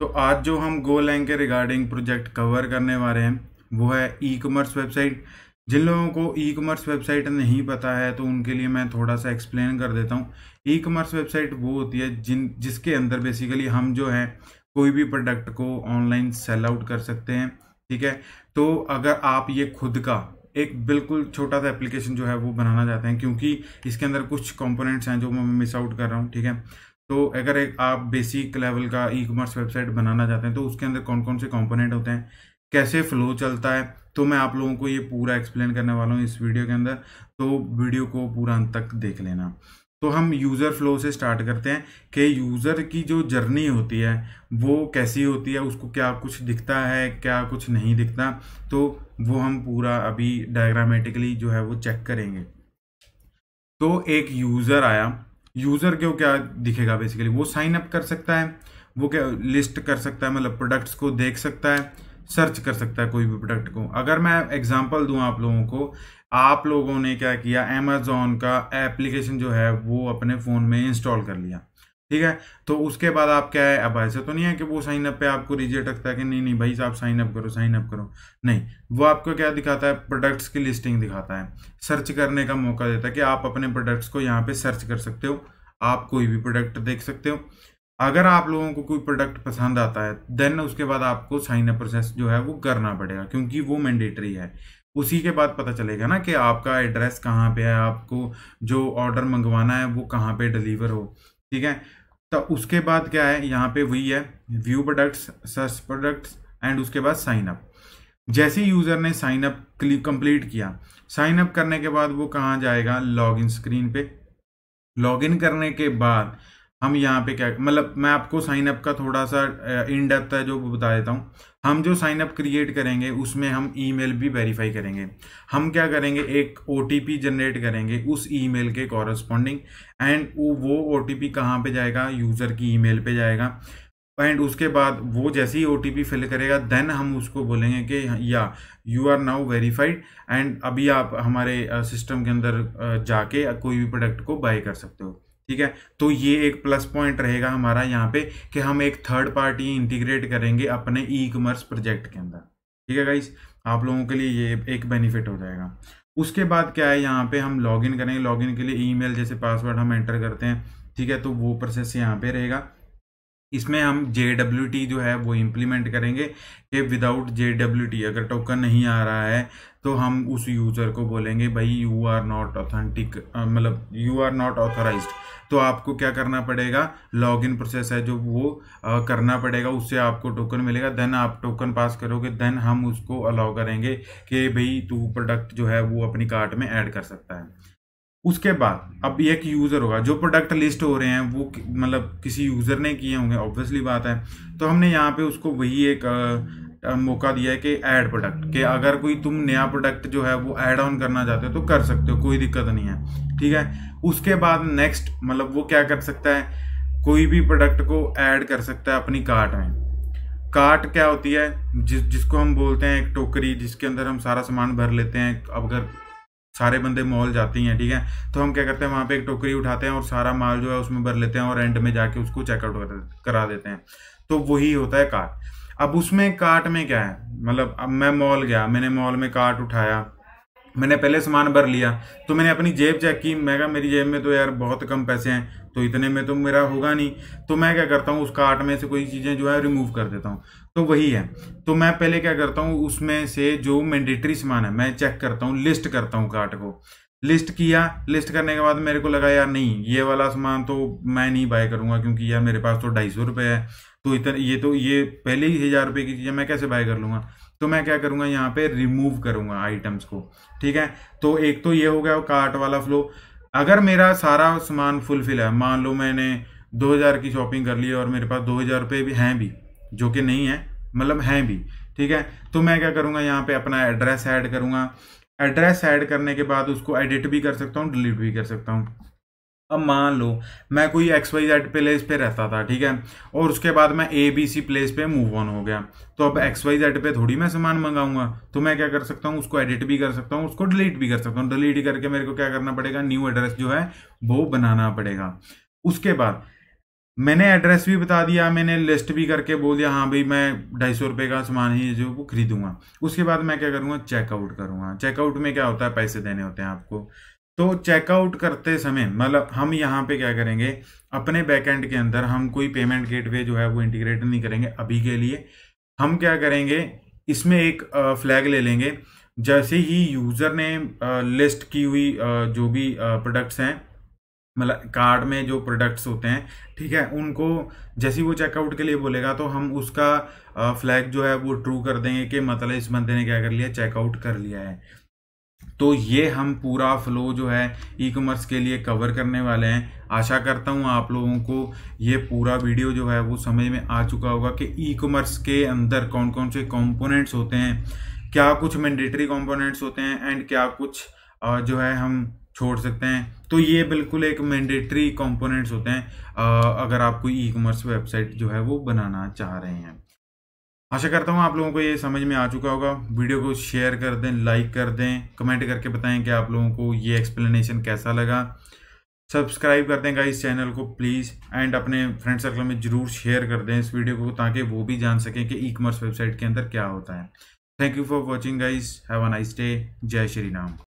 तो आज जो हम गो लैंग के रिगार्डिंग प्रोजेक्ट कवर करने वाले हैं वो है ई कॉमर्स वेबसाइट जिन लोगों को ई कॉमर्स वेबसाइट नहीं पता है तो उनके लिए मैं थोड़ा सा एक्सप्लेन कर देता हूँ ई कॉमर्स वेबसाइट वो होती है जिन जिसके अंदर बेसिकली हम जो है कोई भी प्रोडक्ट को ऑनलाइन सेल आउट कर सकते हैं ठीक है तो अगर आप ये खुद का एक बिल्कुल छोटा सा एप्लीकेशन जो है वो बनाना चाहते हैं क्योंकि इसके अंदर कुछ कंपोनेंट्स हैं जो मैं मिस आउट कर रहा हूँ ठीक है तो अगर एक आप बेसिक लेवल का ई कॉमर्स वेबसाइट बनाना चाहते हैं तो उसके अंदर कौन कौन से कंपोनेंट होते हैं कैसे फ्लो चलता है तो मैं आप लोगों को ये पूरा एक्सप्लेन करने वाला हूँ इस वीडियो के अंदर तो वीडियो को पूरा अंत तक देख लेना तो हम यूज़र फ्लो से स्टार्ट करते हैं कि यूज़र की जो जर्नी होती है वो कैसी होती है उसको क्या कुछ दिखता है क्या कुछ नहीं दिखता तो वो हम पूरा अभी डायग्रामेटिकली जो है वो चेक करेंगे तो एक यूज़र आया यूज़र को क्या दिखेगा बेसिकली वो साइन अप कर सकता है वो क्या लिस्ट कर सकता है मतलब प्रोडक्ट्स को देख सकता है सर्च कर सकता है कोई भी प्रोडक्ट को अगर मैं एग्जांपल दूं आप लोगों को आप लोगों ने क्या किया अमेजोन का एप्लीकेशन जो है वो अपने फ़ोन में इंस्टॉल कर लिया ठीक है तो उसके बाद आप क्या है अब ऐसा तो नहीं है कि वो साइन अप पे आपको रिजेक्ट रखता है कि नहीं नहीं भाई साहब साइन अप करो साइन अप करो नहीं वो आपको क्या दिखाता है प्रोडक्ट्स की लिस्टिंग दिखाता है सर्च करने का मौका देता है कि आप अपने प्रोडक्ट्स को यहाँ पे सर्च कर सकते हो आप कोई भी प्रोडक्ट देख सकते हो अगर आप लोगों को कोई प्रोडक्ट पसंद आता है देन उसके बाद आपको साइन अप प्रोसेस जो है वो करना पड़ेगा क्योंकि वो मैंडेटरी है उसी के बाद पता चलेगा ना कि आपका एड्रेस कहाँ पे है आपको जो ऑर्डर मंगवाना है वो कहाँ पे डिलीवर हो ठीक है तो उसके बाद क्या है यहाँ पे वही है view products search products and उसके बाद साइन अप जैसे यूज़र ने साइन अप क्लिक कंप्लीट किया साइन अप करने के बाद वो कहाँ जाएगा लॉग स्क्रीन पे लॉग करने के बाद हम यहाँ पे क्या मतलब मैं आपको साइन अप का थोड़ा सा इन डेप्थ है जो बता देता हूँ हम जो साइन अप क्रिएट करेंगे उसमें हम ईमेल भी वेरीफाई करेंगे हम क्या करेंगे एक ओ जनरेट करेंगे उस ईमेल के कॉरस्पॉन्डिंग एंड वो ओ टी कहाँ पर जाएगा यूज़र की ईमेल पे जाएगा एंड उसके बाद वो जैसे ही ओ फिल करेगा देन हम उसको बोलेंगे कि या you are now verified and अभी आप हमारे सिस्टम के अंदर जाके कोई भी प्रोडक्ट को बाय कर सकते हो ठीक है तो ये एक प्लस पॉइंट रहेगा हमारा यहाँ पे कि हम एक थर्ड पार्टी इंटीग्रेट करेंगे अपने ई कॉमर्स प्रोजेक्ट के अंदर ठीक है गाइस आप लोगों के लिए ये एक बेनिफिट हो जाएगा उसके बाद क्या है यहाँ पे हम लॉगिन करेंगे लॉगिन के लिए ईमेल जैसे पासवर्ड हम एंटर करते हैं ठीक है तो वो प्रोसेस यहाँ पे रहेगा इसमें हम जे डब्ल्यू टी जो है वो इम्प्लीमेंट करेंगे कि विदाउट जे डब्ल्यू टी अगर टोकन नहीं आ रहा है तो हम उस यूज़र को बोलेंगे भाई यू आर नॉट ऑथेंटिक मतलब यू आर नॉट ऑथराइज तो आपको क्या करना पड़ेगा लॉग इन प्रोसेस है जो वो आ, करना पड़ेगा उससे आपको टोकन मिलेगा देन आप टोकन पास करोगे देन हम उसको अलाउ करेंगे कि भाई तू प्रोडक्ट जो है वो अपनी कार्ट में ऐड कर सकता है उसके बाद अब एक यूज़र होगा जो प्रोडक्ट लिस्ट हो रहे हैं वो मतलब किसी यूज़र ने किए होंगे ऑब्वियसली बात है तो हमने यहाँ पे उसको वही एक आ, आ, मौका दिया है कि ऐड प्रोडक्ट कि अगर कोई तुम नया प्रोडक्ट जो है वो ऐड ऑन करना चाहते हो तो कर सकते हो कोई दिक्कत नहीं है ठीक है उसके बाद नेक्स्ट मतलब वो क्या कर सकता है कोई भी प्रोडक्ट को ऐड कर सकता है अपनी कार्ट में कार्ट क्या होती है जिस जिसको हम बोलते हैं एक टोकरी जिसके अंदर हम सारा सामान भर लेते हैं अब अगर सारे बंदे मॉल जाती हैं ठीक है तो हम क्या करते हैं वहाँ पे एक टोकरी उठाते हैं और सारा माल जो है उसमें भर लेते हैं और एंड में जाके उसको चेकआउट करा देते हैं तो वही होता है कार्ट अब उसमें कार्ट में क्या है मतलब अब मैं मॉल गया मैंने मॉल में कार्ट उठाया मैंने पहले सामान भर लिया तो मैंने अपनी जेब चेक की मैं कहा मेरी जेब में तो यार बहुत कम पैसे हैं तो इतने में तो मेरा होगा नहीं तो मैं क्या करता हूँ उस कार्ट में से कोई चीज़ें जो है रिमूव कर देता हूँ तो वही है तो मैं पहले क्या करता हूँ उसमें से जो मैंडेटरी सामान है मैं चेक करता हूँ लिस्ट करता हूँ कार्ट को लिस्ट किया लिस्ट करने के बाद मेरे को लगा यार नहीं ये वाला सामान तो मैं नहीं बाय करूँगा क्योंकि यार मेरे पास तो ढाई सौ रुपये है तो इतने ये तो ये पहले ही हज़ार रुपये की चीज़ें मैं कैसे बाय कर लूँगा तो मैं क्या करूँगा यहाँ पे रिमूव करूँगा आइटम्स को ठीक है तो एक तो ये हो गया कार्ट वाला फ्लो अगर मेरा सारा सामान फुलफिल है मान लो मैंने 2000 की शॉपिंग कर ली और मेरे पास 2000 रुपये भी हैं भी जो कि नहीं है मतलब हैं भी ठीक है तो मैं क्या करूँगा यहाँ पे अपना एड्रेस ऐड करूँगा एड्रेस ऐड करने के बाद उसको एडिट भी कर सकता हूँ डिलीट भी कर सकता हूँ अब मान लो मैं कोई एक्स वाई जेड प्लेस पे रहता था ठीक है और उसके बाद मैं ए बी सी प्लेस पे मूव ऑन हो गया तो अब एक्स वाई जेड पे थोड़ी मैं सामान मंगाऊंगा तो मैं क्या कर सकता हूँ उसको एडिट भी कर सकता हूँ उसको डिलीट भी कर सकता हूँ डिलीट करके मेरे को क्या करना पड़ेगा न्यू एड्रेस जो है वो बनाना पड़ेगा उसके बाद मैंने एड्रेस भी बता दिया मैंने लिस्ट भी करके बोल दिया हाँ भाई मैं ढाई सौ रुपये का सामान ही जो वो खरीदूंगा उसके बाद मैं क्या करूँगा चेकआउट करूँगा चेकआउट में क्या होता है पैसे देने होते हैं आपको तो चेकआउट करते समय मतलब हम यहाँ पे क्या करेंगे अपने बैकएंड के अंदर हम कोई पेमेंट गेटवे जो है वो इंटीग्रेट नहीं करेंगे अभी के लिए हम क्या करेंगे इसमें एक फ्लैग ले लेंगे जैसे ही यूज़र ने लिस्ट की हुई जो भी प्रोडक्ट्स हैं मतलब कार्ड में जो प्रोडक्ट्स होते हैं ठीक है उनको जैसे वो चेकआउट के लिए बोलेगा तो हम उसका फ्लैग जो है वो ट्रू कर देंगे कि मतलब इस बंदे ने क्या कर लिया चेकआउट कर लिया है तो ये हम पूरा फ्लो जो है ई कॉमर्स के लिए कवर करने वाले हैं आशा करता हूँ आप लोगों को ये पूरा वीडियो जो है वो समझ में आ चुका होगा कि ई कॉमर्स के अंदर कौन कौन से कंपोनेंट्स होते हैं क्या कुछ मैंडेटरी कंपोनेंट्स होते हैं एंड क्या कुछ जो है हम छोड़ सकते हैं तो ये बिल्कुल एक मैंडेटरी कंपोनेंट्स होते हैं अगर आप कोई ई कॉमर्स वेबसाइट जो है वो बनाना चाह रहे हैं आशा करता हूँ आप लोगों को ये समझ में आ चुका होगा वीडियो को शेयर कर दें लाइक कर दें कमेंट करके बताएं कि आप लोगों को ये एक्सप्लेनेशन कैसा लगा सब्सक्राइब कर दें इस चैनल को प्लीज़ एंड अपने फ्रेंड सर्कल में ज़रूर शेयर कर दें इस वीडियो को ताकि वो भी जान सकें कि ई कॉमर्स वेबसाइट के अंदर क्या होता है thank you for watching guys have a nice day जय श्री राम